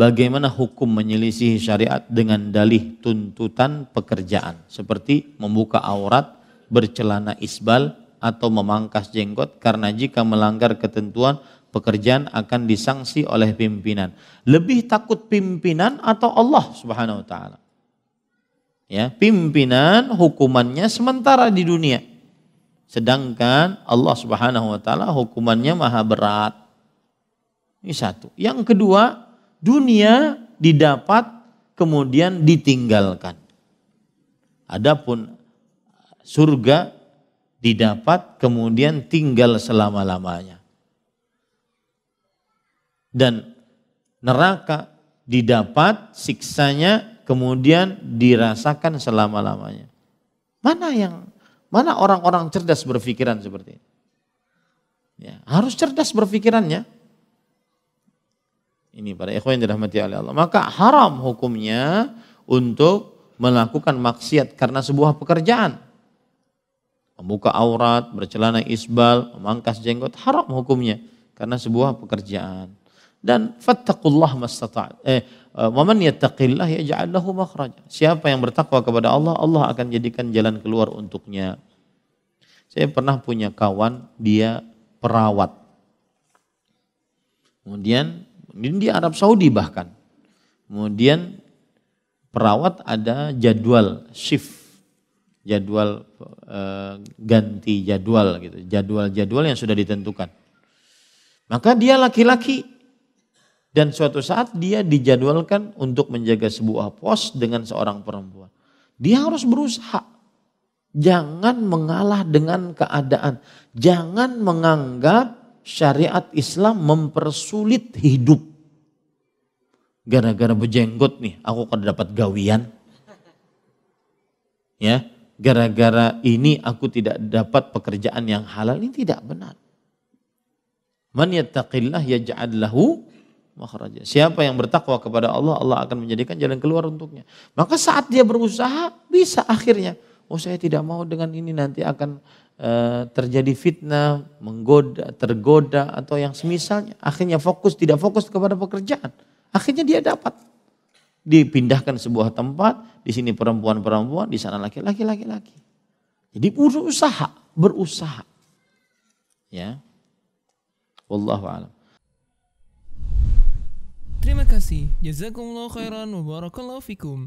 bagaimana hukum menyelisihi syariat dengan dalih tuntutan pekerjaan seperti membuka aurat, bercelana isbal atau memangkas jenggot karena jika melanggar ketentuan pekerjaan akan disanksi oleh pimpinan. Lebih takut pimpinan atau Allah Subhanahu wa taala? Ya, pimpinan hukumannya sementara di dunia. Sedangkan Allah Subhanahu wa taala hukumannya maha berat. Ini satu. Yang kedua, dunia didapat kemudian ditinggalkan. Adapun surga didapat kemudian tinggal selama-lamanya. Dan neraka didapat siksanya kemudian dirasakan selama-lamanya. Mana yang mana orang-orang cerdas berpikiran seperti ini? Ya, harus cerdas berpikirannya. Ini para ikhwan yang dirahmati oleh Allah. Maka haram hukumnya untuk melakukan maksiat karena sebuah pekerjaan. Membuka aurat, bercelana isbal, memangkas jenggot, haram hukumnya karena sebuah pekerjaan. Dan fattakullah mastata'at. Eh, eh waman yattaqillah yaj'al makhraja. Siapa yang bertakwa kepada Allah, Allah akan jadikan jalan keluar untuknya. Saya pernah punya kawan, dia perawat. Kemudian Kemudian di Arab Saudi bahkan. Kemudian perawat ada jadwal shift jadwal e, ganti jadwal gitu jadwal-jadwal yang sudah ditentukan maka dia laki-laki dan suatu saat dia dijadwalkan untuk menjaga sebuah pos dengan seorang perempuan dia harus berusaha jangan mengalah dengan keadaan jangan menganggap syariat Islam mempersulit hidup. Gara-gara berjenggot nih, aku kan dapat gawian. Ya, gara-gara ini aku tidak dapat pekerjaan yang halal ini tidak benar. Man yattaqillah yaj'al lahu makhraja. Siapa yang bertakwa kepada Allah, Allah akan menjadikan jalan keluar untuknya. Maka saat dia berusaha bisa akhirnya Oh saya tidak mau dengan ini nanti akan uh, terjadi fitnah, menggoda, tergoda atau yang semisalnya. Akhirnya fokus tidak fokus kepada pekerjaan. Akhirnya dia dapat dipindahkan sebuah tempat, di sini perempuan-perempuan, di sana laki-laki, laki-laki. Jadi berusaha, berusaha. Ya. Wallahu alam. Terima kasih. Jazakumullah khairan wa barakallahu fikum.